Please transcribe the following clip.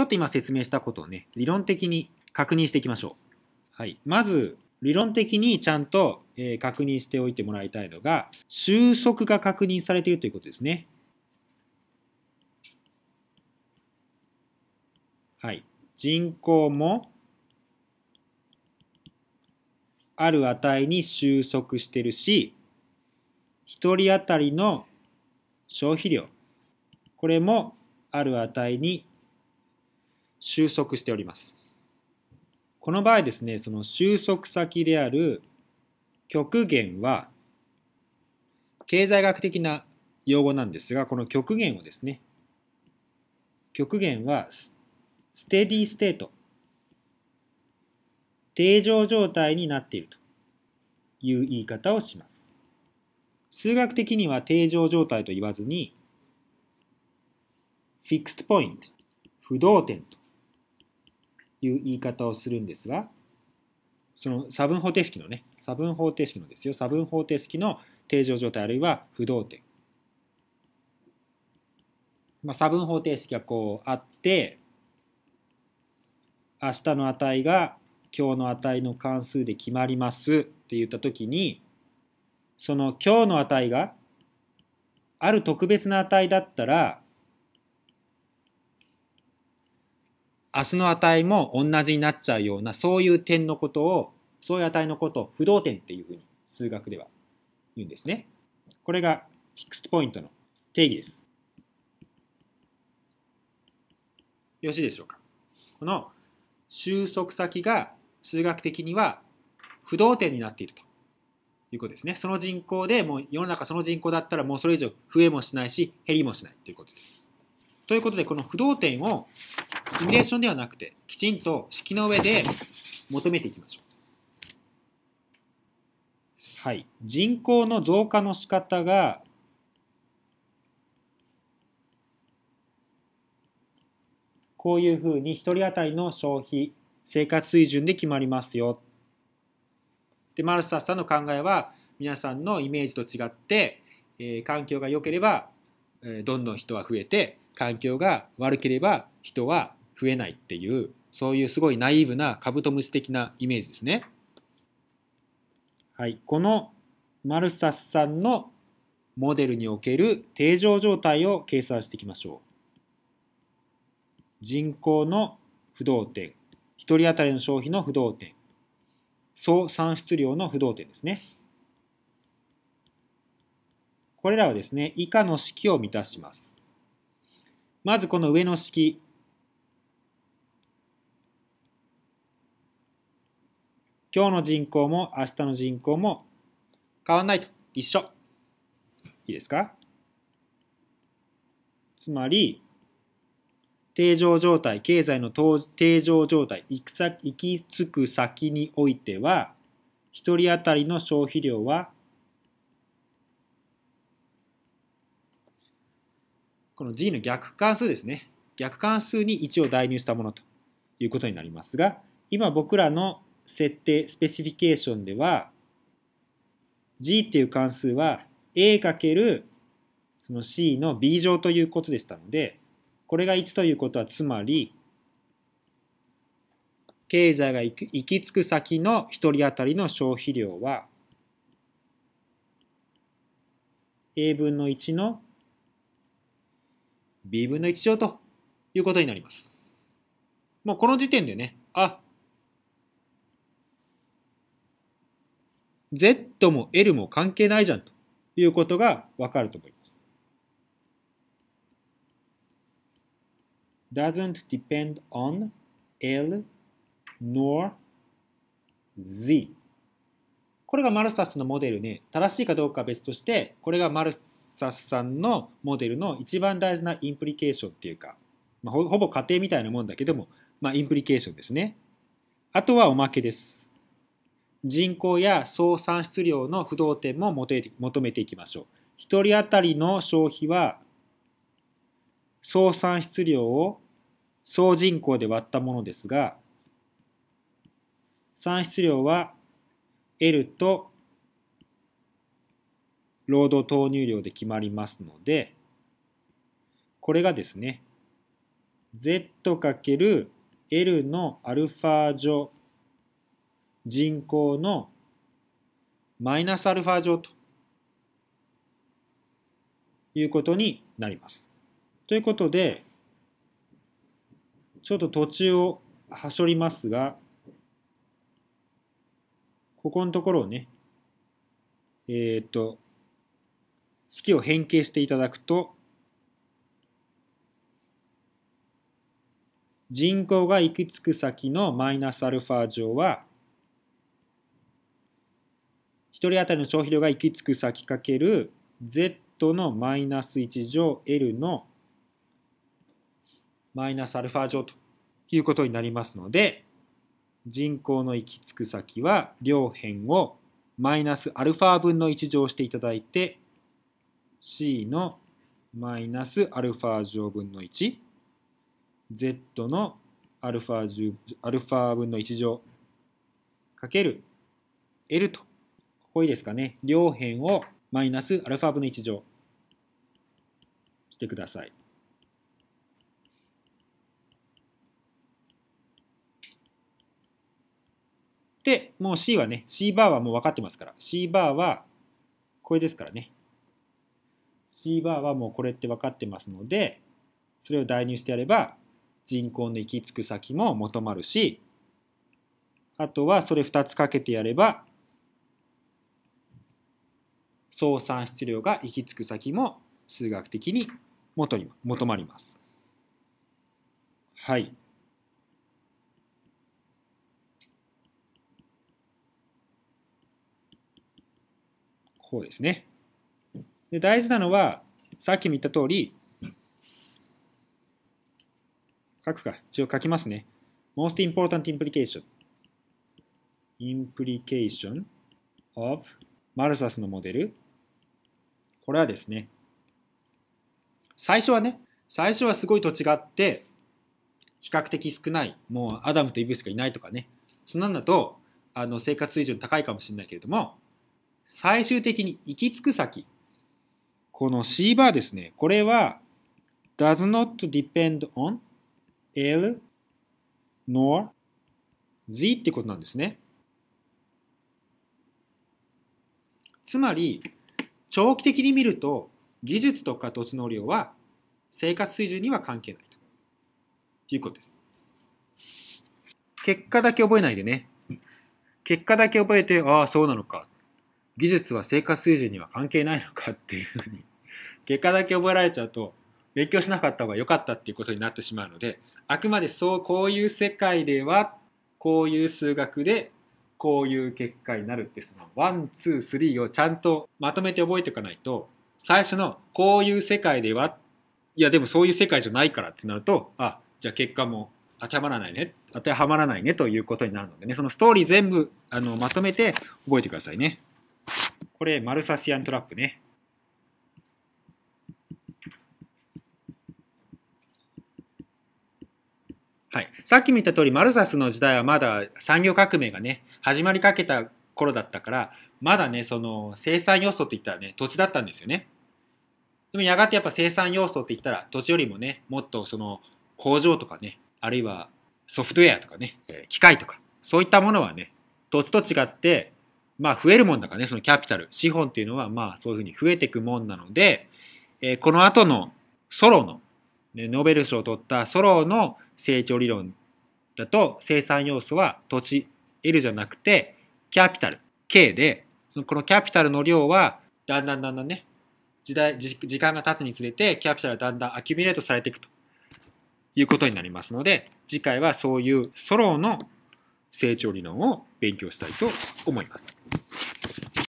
ちょっと今説明したことをね、理論的に確認していきましょう。はい、まず、理論的にちゃんと、え確認しておいてもらいたいのが、収束が確認されているということですね。はい、人口もある値に収束してるし、1人当たりの消費量、これもある値に収束しております。この場合ですね、その収束先である極限は、経済学的な用語なんですが、この極限をですね、極限はステディステート、定常状態になっているという言い方をします。数学的には定常状態と言わずに、フィクストポイント、不動点という言い方をするんですがその差分方程式のね差分方程式のですよ差分方程式の定常状態あるいは不動点、まあ、差分方程式がこうあって明日の値が今日の値の関数で決まりますって言った時にその今日の値がある特別な値だったら明日の値も同じになっちゃうようなそういう点のことをそういう値のことを不動点っていうふうに数学では言うんですね。これがフィクスポイントの定義です。よろしいでしょうか。この収束先が数学的には不動点になっているということですね。その人口でもう世の中その人口だったらもうそれ以上増えもしないし減りもしないということです。ということでこの不動点をシミュレーションではなくて、きちんと式の上で求めていきましょう。はい、人口の増加の仕方がこういうふうに1人当たりの消費生活水準で決まりますよ。でマルサスさんの考えは皆さんのイメージと違って、えー、環境が良ければ、えー、どんどん人は増えて環境が悪ければ人は増えないっていうそういうすごいナイーブなカブトムシ的なイメージですね。はい、このマルサスさんのモデルにおける定常状態を計算していきましょう。人口の不動点、1人当たりの消費の不動点、総産出量の不動点ですね。これらはですね、以下の式を満たします。まずこの上の式、今日の人口も明日の人口も変わんないと一緒いいですかつまり定常状態経済の定常状態行き行き着く先においては1人当たりの消費量はこの G の逆関数ですね逆関数に1を代入したものということになりますが今僕らの設定、スペシフィケーションでは、g っていう関数は a かけるその c の b 乗ということでしたので、これが1ということはつまり、経済が行き着く先の1人当たりの消費量は a 分の1の b 分の1乗ということになります。もうこの時点でね、あ、Z も L も関係ないじゃんということがわかると思います。doesn't depend on L nor Z これがマルサスのモデルね正しいかどうかは別としてこれがマルサスさんのモデルの一番大事なインプリケーションっていうか、まあ、ほぼ仮定みたいなもんだけども、まあ、インプリケーションですねあとはおまけです人口や総産出量の不動点も求めていきましょう。1人当たりの消費は総産出量を総人口で割ったものですが産出量は L と労働投入量で決まりますのでこれがですね Z×L のアルファ乗人口のマイナスアルファ乗ということになります。ということで、ちょっと途中をはしょりますが、ここのところをね、えー、っと、式を変形していただくと、人口が行き着く先のマイナスアルファ乗は1人当たりの消費量が行き着く先かける Z のマイナス1乗 L のマイナスアルファ乗ということになりますので人口の行き着く先は両辺をマイナスアルファ分の1乗していただいて C のマイナスアルファ乗分の 1Z のアルファアルファ分の1乗かける L とここいいですかね。両辺をマイナスアルファ分の1乗してください。で、もう C はね、C バーはもう分かってますから、C バーはこれですからね。C バーはもうこれって分かってますので、それを代入してやれば、人口の行き着く先も求まるし、あとはそれ2つかけてやれば、総算質量が行き着く先も数学的に元に求まります。はい。こうですね。で大事なのはさっきも言った通り書くか一応書きますね。Most important implication implication of マルサスのモデルこれはですね最初はね最初はすごいと違って比較的少ないもうアダムとイブしかいないとかねそんなんだとあの生活水準高いかもしれないけれども最終的に行き着く先この C バーですねこれは does not depend on L nor Z ってことなんですね。つまり長期的に見ると技術とか土地の量は生活水準には関係ないということです結果だけ覚えないでね結果だけ覚えてああそうなのか技術は生活水準には関係ないのかっていうふうに結果だけ覚えられちゃうと勉強しなかった方が良かったっていうことになってしまうのであくまでそうこういう世界ではこういう数学でこういう結果になるってそのワンツースリーをちゃんとまとめて覚えておかないと最初のこういう世界ではいやでもそういう世界じゃないからってなるとあじゃあ結果も当てはまらないね当てはまらないねということになるのでねそのストーリー全部あのまとめて覚えてくださいねこれマルサシアントラップねはい、さっき見た通りマルサスの時代はまだ産業革命がね始まりかけた頃だったからまだねその生産要素って言ったらね土地だったんですよねでもやがてやっぱ生産要素って言ったら土地よりもねもっとその工場とかねあるいはソフトウェアとかね機械とかそういったものはね土地と違ってまあ増えるもんだからねそのキャピタル資本っていうのはまあそういうふうに増えていくもんなので、えこの後のソロの、ね、ノーベル賞を取ったソロの成長理論だと生産要素は土地 L じゃなくてキャピタル K でこのキャピタルの量はだんだんだんだんね時代時間が経つにつれてキャピタルはだんだんアキュミレートされていくということになりますので次回はそういうソロの成長理論を勉強したいと思います。